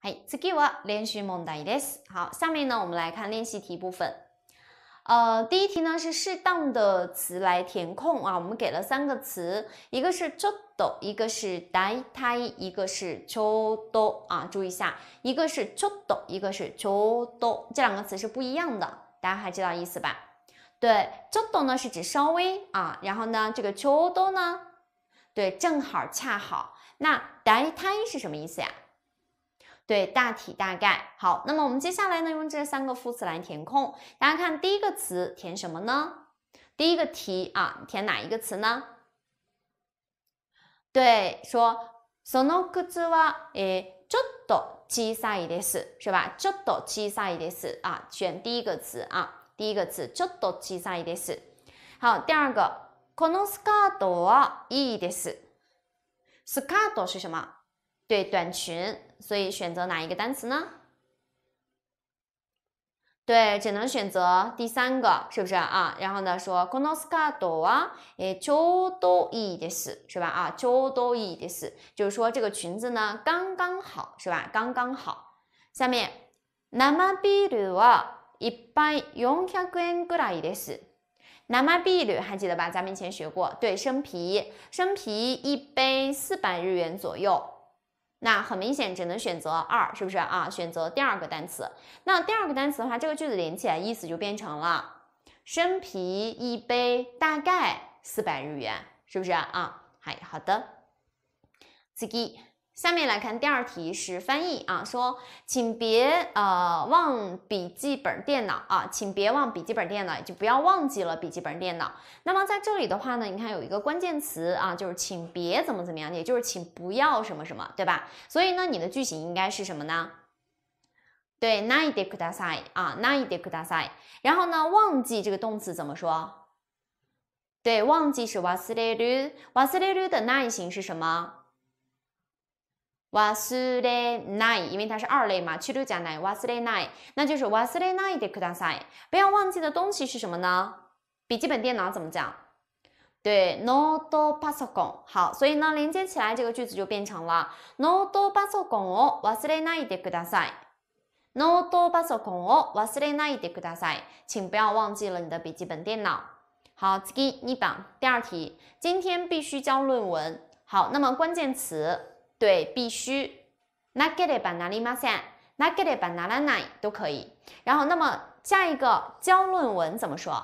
哎，次给我连续蒙答一好，下面呢，我们来看练习题部分。呃，第一题呢是适当的词来填空啊。我们给了三个词，一个是ちょっと，一个是大体，一个是ちょうど啊。注意一下，一个是ちょっと，一个是ちょうど，这两个词是不一样的。大家还知道意思吧？对，ちょっと呢是指稍微啊，然后呢，这个ちょうど呢，对，正好恰好。那大体是什么意思呀？对，大体大概好。那么我们接下来呢，用这三个副词来填空。大家看第一个词填什么呢？第一个题啊，填哪一个词呢？对，说その靴はえちょっと小さいです，是吧？ちょっと小さいです啊，选第一个词啊，第一个词ちょっと小さいです。好，第二个このスカートはいいです。スカート是什么？对短裙，所以选择哪一个单词呢？对，只能选择第三个，是不是啊？然后呢，说このスカートは c ちょうどいいです，是吧？啊，ちょうどいいです，就是说这个裙子呢刚刚好，是吧？刚刚好。下面生ビールは一杯四百円ぐらいです。b i ー u 还记得吧？咱们以前学过，对，生啤，生啤一杯四百日元左右。那很明显只能选择二，是不是啊？选择第二个单词。那第二个单词的话，这个句子连起来意思就变成了，生啤一杯大概四百日元，是不是啊？哎，好的次 k 下面来看第二题是翻译啊，说请别呃忘笔记本电脑啊，请别忘笔记本电脑，就不要忘记了笔记本电脑。那么在这里的话呢，你看有一个关键词啊，就是请别怎么怎么样，也就是请不要什么什么，对吧？所以呢，你的句型应该是什么呢？对，nai deku dasai 啊，nai deku dasai。然后呢，忘记这个动词怎么说？对，忘记是忘れ s 忘れ u 的耐一形是什么？ワスレナ因为它是二类嘛，去读假奶。ワスレナイ，那就是ワスレナイでください。不要忘记的东西是什么呢？笔记本电脑怎么讲？对，ノー s パソコン。好，所以呢，连接起来这个句子就变成了 noto ノ t トパソコンを忘スレナイでください。ノ a s パソコンを忘スレナでください。请不要忘记了你的笔记本电脑。好，次一档，第二题，今天必须交论文。好，那么关键词。对，必须。那 gete bana limasan，那 gete bana lanai 都可以。然后，那么下一个交论文怎么说？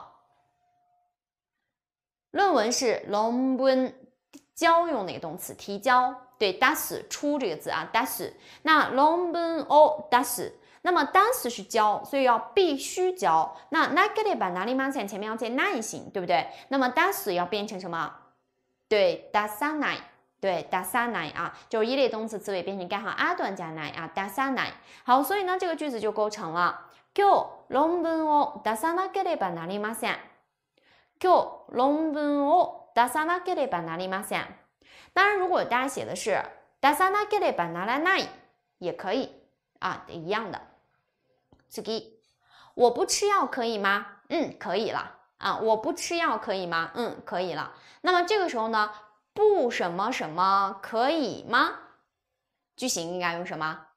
论文是 longben，交用哪个动词？提交。对，dasu 出这个字啊，dasu。那 longben o dasu，那么 dasu 是交，所以要必须交。那 gete bana limasan 前面要加耐心，对不对？那么 dasu 要变成什么？对，dasanai。对，dasanae 啊，就是一类动词词尾变成加上 a 段加 ae 啊，dasanae。好，所以呢，这个句子就构成了。q longbeno dasanae gelebanari masen。q longbeno dasanae gelebanari masen。当然，如果大家写的是 dasanae gelebanari nae，也可以啊，一样的。tsuki，我不吃药可以吗？嗯，可以了啊。我不吃药可以吗？嗯，可以了。那么这个时候呢？不什么什么可以吗？句型应该用什么？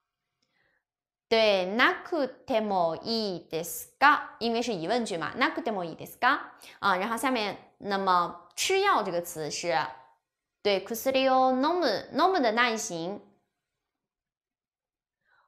对，ナクデモイですか？因为是疑问句嘛，ナクデモイですか？啊，然后下面那么吃药这个词是，对，クスリをノムノム的耐性。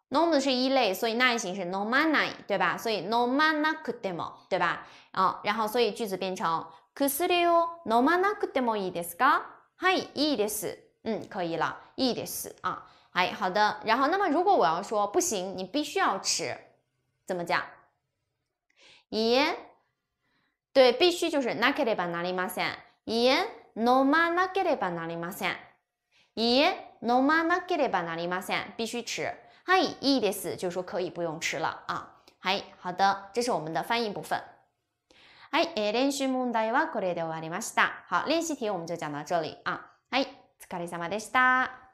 ノム是一类，所以耐性是ノ n ナ i 对吧？所以ノマナク m モ，对吧？啊，然后所以句子变成クスリをノ m ナクデモイですか？嗨，eat's，嗯，可以了，eat's，啊，哎，好的。然后，那么如果我要说不行，你必须要吃，怎么讲？e a 对，必须就是哪里嘛ま eat，no ma，哪里嘛三，eat，no ma，りません。必须吃。嗨，e いで s 就说可以不用吃了啊。嗨，好的，这是我们的翻译部分。はい、えー、練習問題はこれで終わりました。好、練習题我们就讲到这里啊。はい、お疲れ様でした。